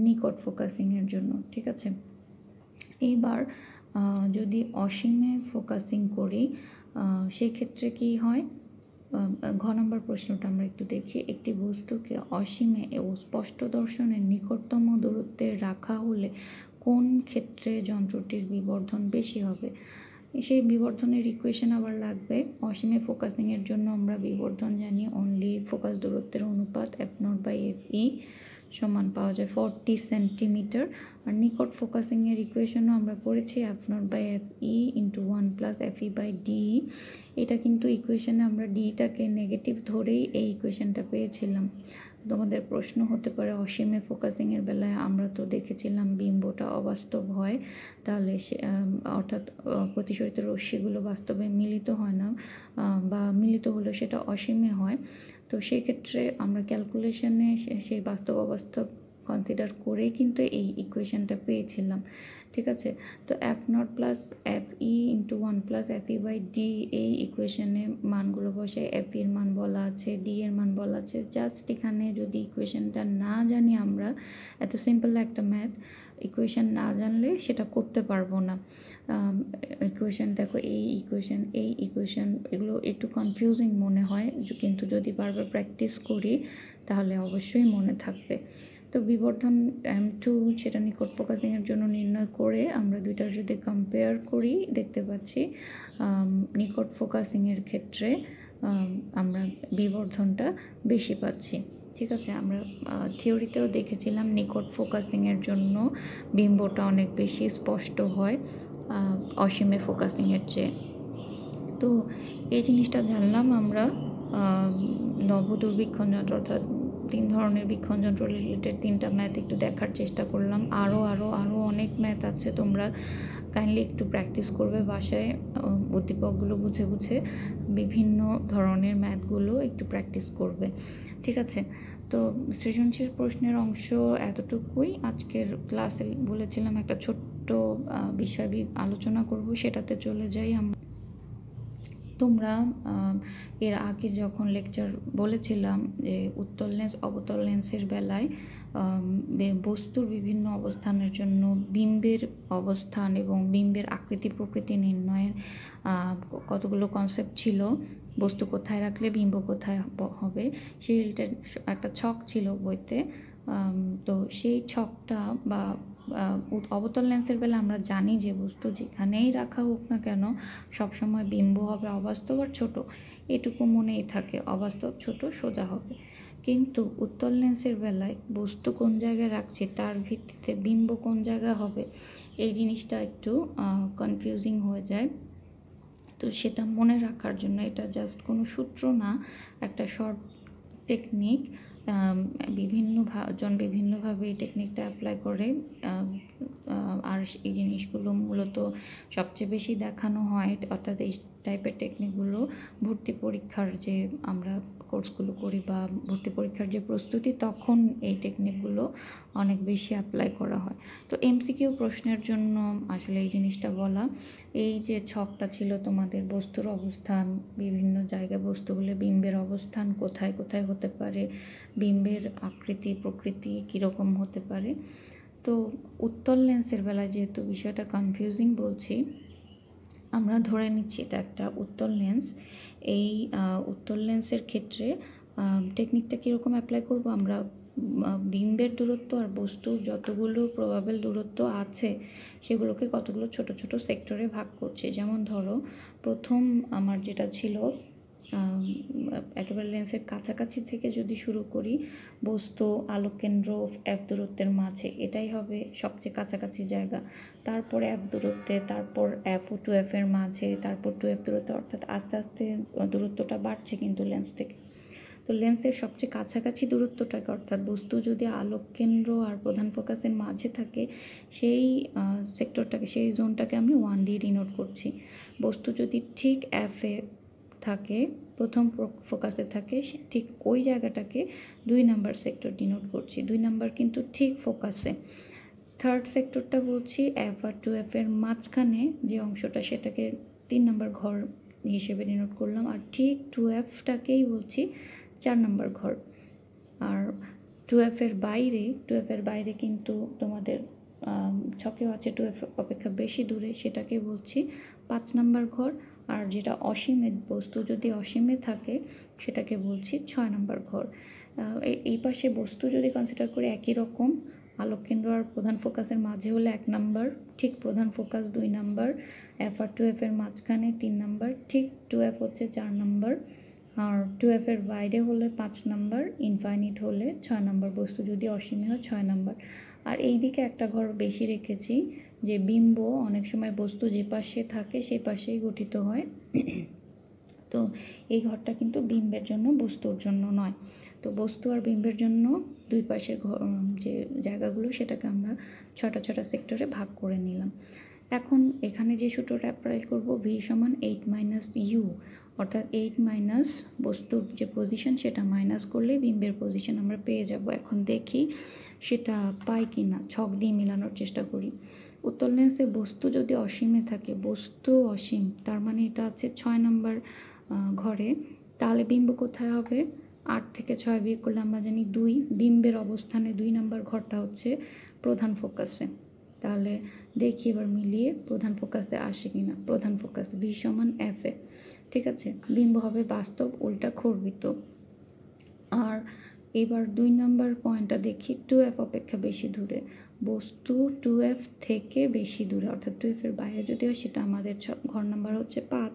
নিকট ফোকাসিংয়ের জন্য ঠিক আছে এইবার যদি অসীমে ফোকাসিং করি সেক্ষেত্রে কি হয় ঘ নম্বর প্রশ্নটা আমরা একটু দেখি একটি বস্তুকে অসীমে ও স্পষ্ট দর্শনের নিকটতম দূরত্বে রাখা হলে কোন ক্ষেত্রে যন্ত্রটির বিবর্ধন বেশি হবে সেই বিবর্ধনের ইকুয়েশন আবার লাগবে অসীমে ফোকাসিংয়ের জন্য আমরা বিবর্ধন জানি অনলি ফোকাস দূরত্বের অনুপাত F nought by F E সমান পাওয়া যায় ফর্টি সেন্টিমিটার আর নিকট ফোকাসিংয়ের ইকুয়েশনও আমরা পড়েছি F nought by F E into one plus F E by D এটা কিন্তু ইকুয়েশনে আমরা ডিটাকে নেগেটিভ ধরেই এই ইকুয়েশনটা পেয়েছিলাম তোমাদের প্রশ্ন হতে পারে অসীমে ফোকাসিংয়ের বেলায় আমরা তো দেখেছিলাম বিম্বটা অবাস্তব হয় তাহলে সে অর্থাৎ প্রতিসরিত রশ্মিগুলো বাস্তবে মিলিত হয় না বা মিলিত হলেও সেটা অসীমে হয় তো সেক্ষেত্রে আমরা ক্যালকুলেশনে সেই বাস্তব অবাস্তব কনসিডার করেই কিন্তু এই ইকুয়েশনটা পেয়েছিলাম ঠিক আছে তো F nought plus F E into one plus F E by D এই ইকুয়েশনে মানগুলো বসে এফ ইর মান বলা আছে ডি এর মান বলা আছে জাস্ট এখানে যদি ইকুয়েশনটা না জানি আমরা এত সিম্পল একটা ম্যাথ ইকুয়েশন না জানলে সেটা করতে পারবো না ইকুয়েশন দেখো এই ইকুয়েশন এই ইকুয়েশন এগুলো একটু কনফিউজিং মনে হয় কিন্তু যদি বারবার প্র্যাকটিস করি তাহলে অবশ্যই মনে থাকবে তো বিবর্ধন এম টু সেটা নিকট প্রকাশিংয়ের জন্য নির্ণয় করে আমরা দুইটার যদি কম্পেয়ার করি দেখতে পাচ্ছি নিকট ফোকাসিংয়ের ক্ষেত্রে আমরা বিবর্ধনটা বেশি পাচ্ছি ঠিক আছে আমরা থিওরিতেও দেখেছিলাম নিকট ফোকাসিংয়ের জন্য বিম্বটা অনেক বেশি স্পষ্ট হয় অসীমে ফোকাসিংয়ের চেয়ে তো এই জিনিসটা জানলাম আমরা নব দুর্বীক্ষণ অর্থাৎ তিন ধরনের যন্ত্র রিলেটেড তিনটা ম্যাথ একটু দেখার চেষ্টা করলাম আরও আরও আরও অনেক ম্যাথ আছে তোমরা কাইন্ডলি একটু প্র্যাকটিস করবে বাসায় উদ্দীপকগুলো বুঝে বুঝে বিভিন্ন ধরনের ম্যাথগুলো একটু প্র্যাকটিস করবে ঠিক আছে তো সৃজনশীল প্রশ্নের অংশ এতটুকুই আজকের ক্লাসে বলেছিলাম একটা ছোট্ট বিষয় আলোচনা করব সেটাতে চলে যাই আমরা তোমরা এর আগে যখন লেকচার বলেছিলাম যে উত্তল লেন্স অবতল লেন্সের বেলায় বস্তুর বিভিন্ন অবস্থানের জন্য বিম্বের অবস্থান এবং বিম্বের আকৃতি প্রকৃতি নির্ণয়ের কতগুলো কনসেপ্ট ছিল বস্তু কোথায় রাখলে বিম্ব কোথায় হবে সেইটা একটা ছক ছিল বইতে তো সেই ছকটা বা অবতল লেন্সের বেলা আমরা জানি যে বস্তু যেখানেই রাখা হোক না কেন সবসময় বিম্ব হবে অবাস্তব আর ছোটো এটুকু মনেই থাকে অবাস্তব ছোট সোজা হবে কিন্তু উত্তল লেন্সের বেলায় বস্তু কোন জায়গায় রাখছে তার ভিত্তিতে বিম্ব কোন জায়গায় হবে এই জিনিসটা একটু কনফিউজিং হয়ে যায় তো সেটা মনে রাখার জন্য এটা জাস্ট কোনো সূত্র না একটা শর্ট টেকনিক বিভিন্ন জন বিভিন্নভাবে এই টেকনিকটা অ্যাপ্লাই করে আর এই জিনিসগুলো মূলত সবচেয়ে বেশি দেখানো হয় অর্থাৎ এই টাইপের টেকনিকগুলো ভর্তি পরীক্ষার যে আমরা কোর্সগুলো করি বা ভর্তি পরীক্ষার যে প্রস্তুতি তখন এই টেকনিকগুলো অনেক বেশি অ্যাপ্লাই করা হয় তো এমসিকিউ প্রশ্নের জন্য আসলে এই জিনিসটা বলা এই যে ছকটা ছিল তোমাদের বস্তুর অবস্থান বিভিন্ন জায়গায় বস্তু হলে বিম্বের অবস্থান কোথায় কোথায় হতে পারে বিম্বের আকৃতি প্রকৃতি কীরকম হতে পারে তো উত্তল লেন্সের বেলা যেহেতু বিষয়টা কনফিউজিং বলছি আমরা ধরে নিচ্ছি এটা একটা উত্তল লেন্স এই উত্তল লেন্সের ক্ষেত্রে টেকনিকটা কীরকম অ্যাপ্লাই করব আমরা বিম্বের দূরত্ব আর বস্তু যতগুলো প্রবাবেল দূরত্ব আছে সেগুলোকে কতগুলো ছোট ছোট সেক্টরে ভাগ করছে যেমন ধরো প্রথম আমার যেটা ছিল একেবারে লেন্সের কাছাকাছি থেকে যদি শুরু করি বস্তু আলোককেন্দ্র অ্যাপ দূরত্বের মাঝে এটাই হবে সবচেয়ে কাছাকাছি জায়গা তারপরে অ্যাপ দূরত্বে তারপর অ্যাপ ও টু এর মাঝে তারপর টু এফ দূরত্বে অর্থাৎ আস্তে আস্তে দূরত্বটা বাড়ছে কিন্তু লেন্স থেকে তো লেন্সের সবচেয়ে কাছাকাছি দূরত্বটাকে অর্থাৎ বস্তু যদি আলোক কেন্দ্র আর প্রধান ফোকাসের মাঝে থাকে সেই সেক্টরটাকে সেই জোনটাকে আমি ওয়ান দিয়ে ডিনোট করছি বস্তু যদি ঠিক অ্যাফে থাকে প্রথম ফোকাসে থাকে ঠিক ওই জায়গাটাকে দুই নাম্বার সেক্টর ডিনোট করছি দুই নাম্বার কিন্তু ঠিক ফোকাসে থার্ড সেক্টরটা বলছি এফ আর টু এফের মাঝখানে যে অংশটা সেটাকে তিন নাম্বার ঘর হিসেবে ডিনোট করলাম আর ঠিক টু এফটাকেই বলছি চার নাম্বার ঘর আর টু এফের বাইরে টু এফের বাইরে কিন্তু তোমাদের ছকেও আছে টু এফ অপেক্ষা বেশি দূরে সেটাকে বলছি পাঁচ নাম্বার ঘর আর যেটা অসীমের বস্তু যদি অসীমে থাকে সেটাকে বলছি ছয় নম্বর ঘর এই পাশে বস্তু যদি কনসিডার করি একই রকম আলোক কেন্দ্র আর প্রধান ফোকাসের মাঝে হলে এক নাম্বার ঠিক প্রধান ফোকাস দুই নাম্বার এফ আর টু এফের মাঝখানে তিন নাম্বার ঠিক টু এফ হচ্ছে চার নাম্বার আর টু এফের বাইরে হলে পাঁচ নাম্বার ইনফাইনিট হলে ছয় নাম্বার বস্তু যদি অসীমে হয় ছয় নাম্বার আর এই দিকে একটা ঘর বেশি রেখেছি যে বিম্ব অনেক সময় বস্তু যে পাশে থাকে সেই পাশেই গঠিত হয় তো এই ঘরটা কিন্তু বিম্বের জন্য বস্তুর জন্য নয় তো বস্তু আর বিম্বের জন্য দুই পাশে ঘর যে জায়গাগুলো সেটাকে আমরা ছটা ছটা সেক্টরে ভাগ করে নিলাম এখন এখানে যে সূত্রটা অ্যাপ্লাই করবো ভি সমান এইট মাইনাস ইউ অর্থাৎ এইট মাইনাস বস্তুর যে পজিশন সেটা মাইনাস করলে বিম্বের পজিশন আমরা পেয়ে যাব এখন দেখি সেটা পাই কি না ছক দিয়ে মেলানোর চেষ্টা করি উত্তোলনেন্সে বস্তু যদি অসীমে থাকে বস্তু অসীম তার মানে এটা আছে ছয় নম্বর ঘরে তাহলে বিম্ব কোথায় হবে আট থেকে ছয় বিয়ে করলে আমরা জানি দুই বিম্বের অবস্থানে দুই নম্বর ঘরটা হচ্ছে প্রধান ফোকাসে তাহলে দেখি এবার মিলিয়ে প্রধান ফোকাসে আসে কি না প্রধান ফোকাস বি সমান এফ এ ঠিক আছে বিম্ব হবে বাস্তব উল্টা খর্বিত আর এবার দুই নম্বর পয়েন্টটা দেখি টু এফ অপেক্ষা বেশি দূরে বস্তু টু এফ থেকে বেশি দূরে অর্থাৎ টু এফের বাইরে যদি হয় সেটা আমাদের ঘর নাম্বার হচ্ছে পাঁচ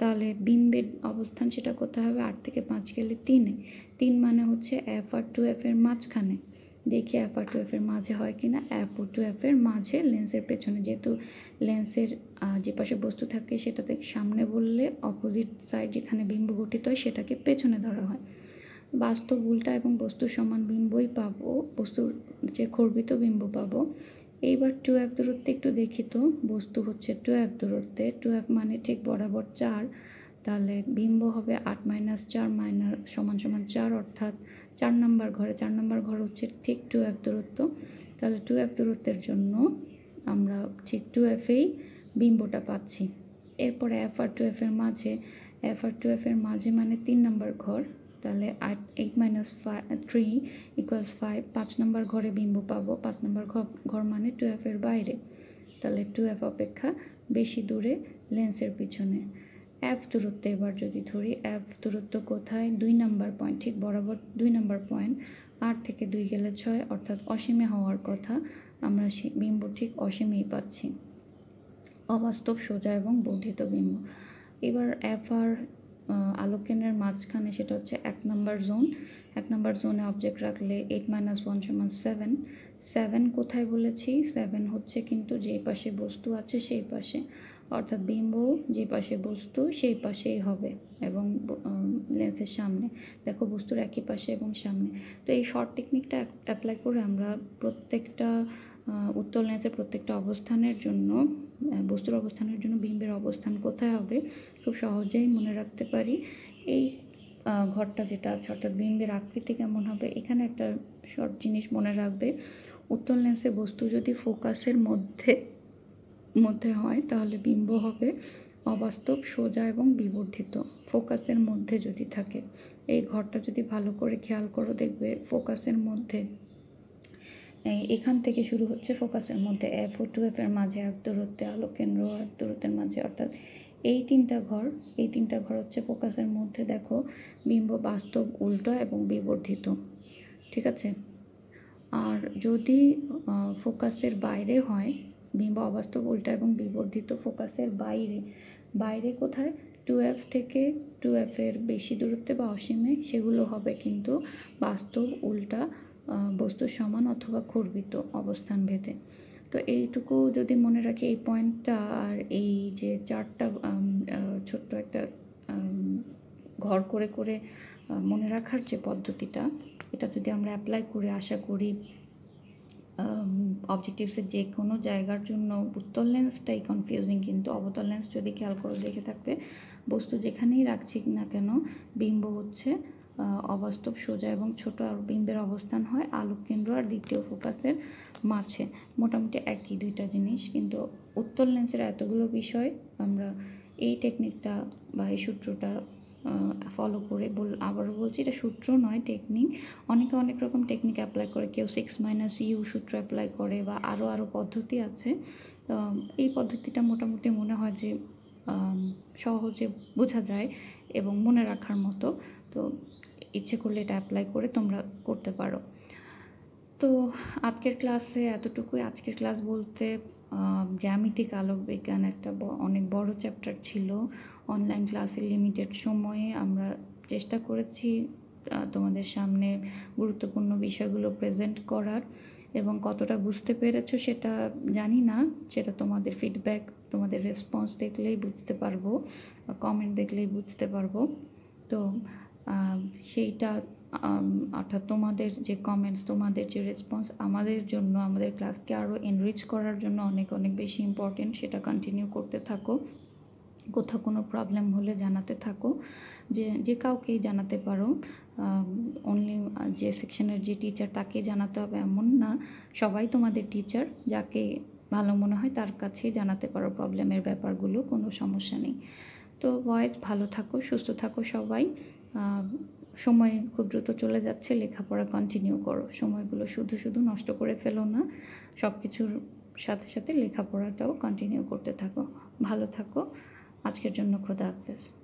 তাহলে বিম্বের অবস্থান সেটা কোথায় হবে আট থেকে পাঁচ গেলে তিনে তিন মানে হচ্ছে এফ আর টু এফের মাঝখানে দেখি অ্যাপ আর টু এফের মাঝে হয় কি না অ্যাপ ও টু এফের মাঝে লেন্সের পেছনে যেহেতু লেন্সের যে পাশে বস্তু থাকে সেটাতে সামনে বললে অপোজিট সাইড যেখানে বিম্ব গঠিত হয় সেটাকে পেছনে ধরা হয় বাস্তব উল্টা এবং বস্তুর সমান বিম্বই পাবো বস্তুর যে খর্বিত বিম্ব পাবো এইবার টু এক দূরত্বে একটু দেখি তো বস্তু হচ্ছে টু এফ দূরত্বে টু এক মানে ঠিক বরাবর চার তাহলে বিম্ব হবে আট মাইনাস চার মাইনাস সমান সমান চার অর্থাৎ চার নম্বর ঘরে চার নম্বর ঘর হচ্ছে ঠিক টু এফ দূরত্ব তাহলে টু এফ দূরত্বের জন্য আমরা ঠিক টু এফেই বিম্বটা পাচ্ছি এরপরে এফ আর টু এফের মাঝে এফ আর টু এফের মাঝে মানে তিন নম্বর ঘর তাহলে আট eight minus three equals five পাঁচ নম্বর ঘরে বিম্ব পাবো পাঁচ নম্বর ঘর ঘর মানে টু বাইরে তাহলে টু এফ অপেক্ষা বেশি দূরে লেন্সের পিছনে এফ দূরত্ব এবার যদি ধরি এফ দূরত্ব কোথায় দুই নাম্বার পয়েন্ট ঠিক বরাবর দুই নাম্বার পয়েন্ট আট থেকে দুই গেলে ছয় অর্থাৎ অসীমে হওয়ার কথা আমরা বিম্ব ঠিক অসীমেই পাচ্ছি অবাস্তব সোজা এবং বর্ধিত বিম্ব এবার এফ আর আলোকেনের মাঝখানে সেটা হচ্ছে এক নাম্বার জোন এক নাম্বার জোনে অবজেক্ট রাখলে এইট মাইনাস ওয়ান সমান সেভেন সেভেন কোথায় বলেছি সেভেন হচ্ছে কিন্তু যেই পাশে বস্তু আছে সেই পাশে অর্থাৎ বিম্ব যে পাশে বস্তু সেই পাশেই হবে এবং লেন্সের সামনে দেখো বস্তুর একই পাশে এবং সামনে তো এই শর্ট টেকনিকটা অ্যাপ্লাই করে আমরা প্রত্যেকটা উত্তর লেন্সের প্রত্যেকটা অবস্থানের জন্য বস্তুর অবস্থানের জন্য বিম্বের অবস্থান কোথায় হবে খুব সহজেই মনে রাখতে পারি এই ঘরটা যেটা আছে অর্থাৎ বিম্বের আকৃতি কেমন হবে এখানে একটা শর্ট জিনিস মনে রাখবে উত্তল লেন্সে বস্তু যদি ফোকাসের মধ্যে মধ্যে হয় তাহলে বিম্ব হবে অবাস্তব সোজা এবং বিবর্ধিত ফোকাসের মধ্যে যদি থাকে এই ঘরটা যদি ভালো করে খেয়াল করো দেখবে ফোকাসের মধ্যে এখান থেকে শুরু হচ্ছে ফোকাসের মধ্যে এফ ও টু এফের মাঝে এক দূরত্বে আলো কেন্দ্র এক দূরত্বের মাঝে অর্থাৎ এই তিনটা ঘর এই তিনটা ঘর হচ্ছে ফোকাসের মধ্যে দেখো বিম্ব বাস্তব উল্টো এবং বিবর্ধিত ঠিক আছে আর যদি ফোকাসের বাইরে হয় বিম্ব অবাস্তব উল্টা এবং বিবর্ধিত ফোকাসের বাইরে বাইরে কোথায় টু এফ থেকে টু এফের বেশি দূরত্বে বা অসীমে সেগুলো হবে কিন্তু বাস্তব উল্টা বস্তু সমান অথবা খর্বিত অবস্থান ভেদে তো এইটুকু যদি মনে রাখি এই পয়েন্টটা আর এই যে চারটা ছোট্ট একটা ঘর করে করে মনে রাখার যে পদ্ধতিটা এটা যদি আমরা অ্যাপ্লাই করে আশা করি অবজেক্টিভসের যে কোনো জায়গার জন্য উত্তর লেন্সটাই কনফিউজিং কিন্তু অবতল লেন্স যদি খেয়াল করে দেখে থাকবে বস্তু যেখানেই রাখছি না কেন বিম্ব হচ্ছে অবাস্তব সোজা এবং ছোট বিম্বের অবস্থান হয় আলোক কেন্দ্র আর দ্বিতীয় ফোকাসের মাঝে মোটামুটি একই দুইটা জিনিস কিন্তু উত্তল লেন্সের এতগুলো বিষয় আমরা এই টেকনিকটা বা এই সূত্রটা ফলো করে বল আবারও বলছি এটা সূত্র নয় টেকনিক অনেকে অনেক রকম টেকনিক অ্যাপ্লাই করে কেউ সিক্স মাইনাস ইউ সূত্র অ্যাপ্লাই করে বা আরও আরও পদ্ধতি আছে তো এই পদ্ধতিটা মোটামুটি মনে হয় যে সহজে বোঝা যায় এবং মনে রাখার মতো তো ইচ্ছে করলে এটা অ্যাপ্লাই করে তোমরা করতে পারো তো আজকের ক্লাসে এতটুকুই আজকের ক্লাস বলতে জ্যামিতিক আলোক বিজ্ঞান একটা অনেক বড় চ্যাপ্টার ছিল অনলাইন ক্লাসের লিমিটেড সময়ে আমরা চেষ্টা করেছি তোমাদের সামনে গুরুত্বপূর্ণ বিষয়গুলো প্রেজেন্ট করার এবং কতটা বুঝতে পেরেছো সেটা জানি না সেটা তোমাদের ফিডব্যাক তোমাদের রেসপন্স দেখলেই বুঝতে পারবো বা কমেন্ট দেখলেই বুঝতে পারবো তো সেইটা অর্থাৎ তোমাদের যে কমেন্টস তোমাদের যে রেসপন্স আমাদের জন্য আমাদের ক্লাসকে আরও এনরিচ করার জন্য অনেক অনেক বেশি ইম্পর্টেন্ট সেটা কন্টিনিউ করতে থাকো কোথাও কোনো প্রবলেম হলে জানাতে থাকো যে যে কাউকেই জানাতে পারো অনলি যে সেকশনের যে টিচার তাকে জানাতে হবে এমন না সবাই তোমাদের টিচার যাকে ভালো মনে হয় তার কাছেই জানাতে পারো প্রবলেমের ব্যাপারগুলো কোনো সমস্যা নেই তো ভয়েস ভালো থাকো সুস্থ থাকো সবাই সময় খুব দ্রুত চলে যাচ্ছে লেখাপড়া কন্টিনিউ করো সময়গুলো শুধু শুধু নষ্ট করে ফেলো না সব কিছুর সাথে সাথে লেখাপড়াটাও কন্টিনিউ করতে থাকো ভালো থাকো আজকের জন্য খোদা হাফেজ